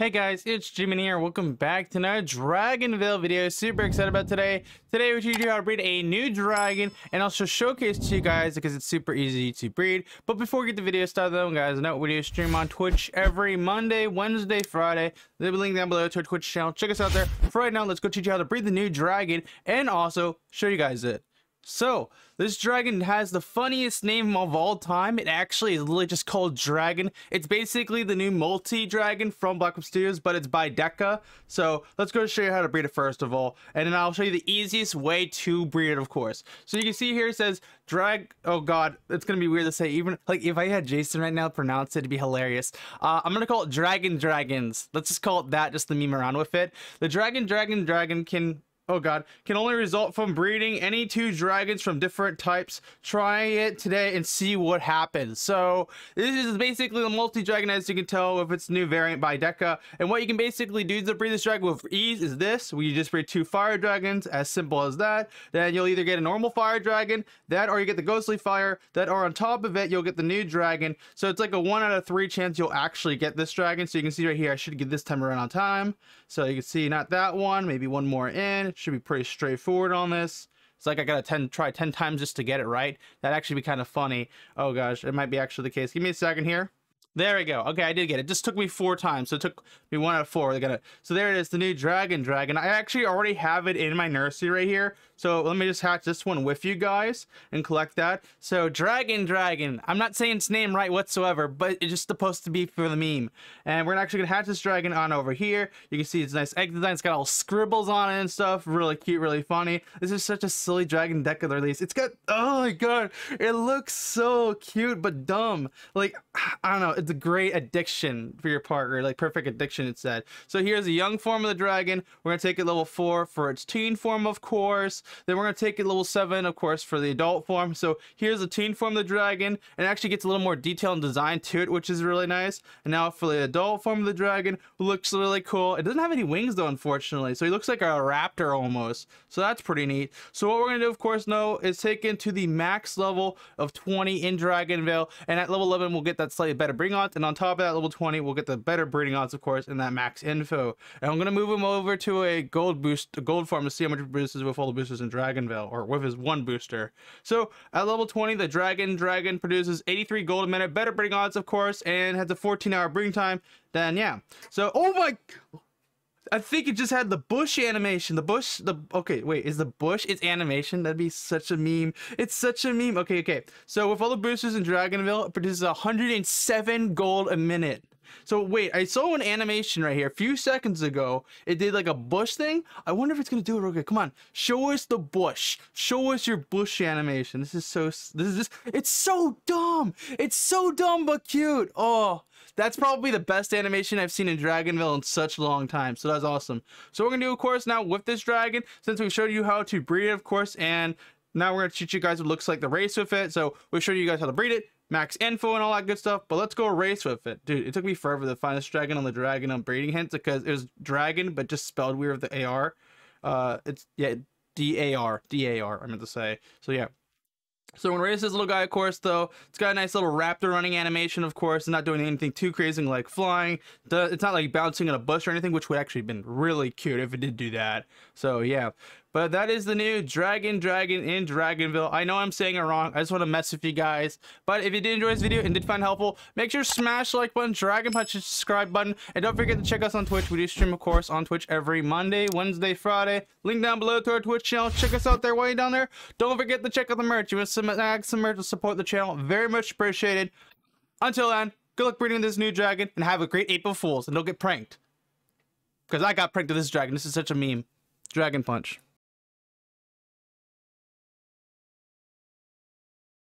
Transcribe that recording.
Hey guys, it's Jimmy here. Welcome back to another Dragonville video. Super excited about today. Today we're teaching you how to breed a new dragon and also showcase to you guys because it's super easy to breed. But before we get the video started though, guys, know we do stream on Twitch every Monday, Wednesday, Friday. There'll be a link down below to our Twitch channel. Check us out there. For right now, let's go teach you how to breed the new dragon and also show you guys it. So, this dragon has the funniest name of all time. It actually is literally just called Dragon. It's basically the new multi-dragon from Black Ops Studios, but it's by Deca. So, let's go show you how to breed it first of all. And then I'll show you the easiest way to breed it, of course. So, you can see here it says drag... Oh, God. It's going to be weird to say. Even, like, if I had Jason right now pronounce it, it'd be hilarious. Uh, I'm going to call it Dragon Dragons. Let's just call it that, just the meme around with it. The Dragon Dragon Dragon can oh god, can only result from breeding any two dragons from different types. Try it today and see what happens. So this is basically the multi-dragon as you can tell with its new variant by Deca. And what you can basically do to breed this dragon with ease is this. We just breed two fire dragons, as simple as that. Then you'll either get a normal fire dragon, that or you get the ghostly fire, that or on top of it, you'll get the new dragon. So it's like a one out of three chance you'll actually get this dragon. So you can see right here, I should get this time around on time. So you can see not that one, maybe one more in should be pretty straightforward on this. It's like I gotta ten, try 10 times just to get it right. That'd actually be kind of funny. Oh gosh, it might be actually the case. Give me a second here. There we go. Okay, I did get it. it. Just took me four times, so it took me one out of four. They got it. So there it is, the new Dragon Dragon. I actually already have it in my nursery right here. So let me just hatch this one with you guys and collect that. So Dragon Dragon. I'm not saying its name right whatsoever, but it's just supposed to be for the meme. And we're actually gonna hatch this dragon on over here. You can see its nice egg design. It's got all scribbles on it and stuff. Really cute, really funny. This is such a silly dragon deck of the release. It's got oh my god, it looks so cute but dumb. Like I don't know know, it's a great addiction for your partner, like perfect addiction, it said. So here's a young form of the dragon. We're going to take it level 4 for its teen form, of course. Then we're going to take it level 7, of course, for the adult form. So here's the teen form of the dragon. And actually gets a little more detail and design to it, which is really nice. And now for the adult form of the dragon, looks really cool. It doesn't have any wings, though, unfortunately. So he looks like a raptor almost. So that's pretty neat. So what we're going to do, of course, now is take into the max level of 20 in Dragon And at level 11, we'll get that slightly better breeding odds. And on top of that level 20, we'll get the better breeding odds, of course, and that max info. And I'm going to move him over to a gold boost, a gold farm to see how much produces with all the boosters in Dragonvale, or with his one booster. So at level 20, the Dragon Dragon produces 83 gold a minute, better breeding odds, of course, and has a 14 hour breeding time. Then, yeah. So, oh my... I think it just had the bush animation. The bush, the okay, wait, is the bush its animation? That'd be such a meme. It's such a meme. Okay, okay. So with all the boosters in Dragonville, it produces 107 gold a minute. So wait, I saw an animation right here a few seconds ago. It did like a bush thing. I wonder if it's gonna do it real quick. Come on, show us the bush. Show us your bush animation. This is so. This is just. It's so dumb. It's so dumb but cute. Oh, that's probably the best animation I've seen in Dragonville in such a long time. So that's awesome. So we're gonna do, of course, now with this dragon, since we showed you how to breed it, of course, and now we're gonna teach you guys what looks like the race with it. So we showed you guys how to breed it, max info and all that good stuff, but let's go race with it. Dude, it took me forever to find this dragon on the dragon on breeding hints because it was dragon, but just spelled weird with the AR. Uh, it's, yeah, D-A-R, D-A-R, I meant to say. So yeah, so when Reyes is a little guy, of course, though, it's got a nice little raptor running animation, of course, not doing anything too crazy like flying. It's not like bouncing in a bush or anything, which would actually have been really cute if it did do that. So yeah, but that is the new Dragon Dragon in Dragonville. I know I'm saying it wrong. I just want to mess with you guys. But if you did enjoy this video and did find helpful, make sure to smash the like button, Dragon Punch the subscribe button, and don't forget to check us on Twitch. We do stream, of course, on Twitch every Monday, Wednesday, Friday. Link down below to our Twitch channel. Check us out there while you're down there. Don't forget to check out the merch. You want to some merch to support the channel. Very much appreciated. Until then, good luck breeding this new dragon, and have a great April Fool's, and don't get pranked. Because I got pranked with this dragon. This is such a meme. Dragon Punch.